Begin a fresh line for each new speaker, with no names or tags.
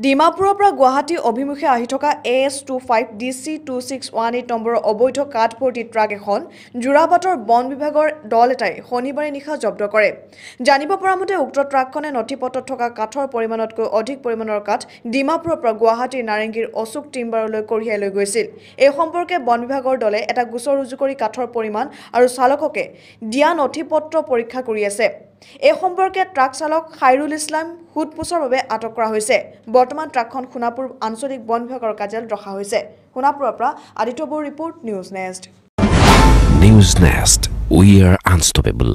ডিমাপুৰৰ পৰা গুৱাহাটী অভিমুখে আহি থকা A S two five D C two six one eight নম্বৰৰ অবৈধ কাঠভৰ্তি ট্ৰাক এখন জোৰাবাটৰ বন বিভাগৰ দল এটাই শনিবাৰে নিশা জব্দ কৰে জানিব পৰা মতে উক্ত ট্ৰাকখনে নথিপত্ৰত থকা কাঠৰ পৰিমাণতকৈ অধিক পৰিমাণৰ কাঠ ডিমাপুৰৰ পৰা গুৱাহাটীৰ নাৰেংগীৰ অশোক টিম্বাৰলৈ কঢ়িয়াই লৈ গৈছিল এই সম্পৰ্কে বন বিভাগৰ দলে এটা গোচৰ ৰুজু কৰি কাঠৰ পৰিমাণ আৰু চালককে দিয়া নথি পত্ৰ পৰীক্ষা কৰি আছে এই সম্পৰ্কে ট্ৰাক চালক খাইৰুল ইছলাম সোধ পোছৰ বাবে আটক কৰা হৈছে বৰ্তমান ট্ৰাকখন সোণাপুৰ আঞ্চলিক বন বিভাগৰ কাৰ্যালয়ত ৰখা হৈছে সোণাপুৰৰ পৰা আদিত্য বৌ report news nest
news nest we are unstoppable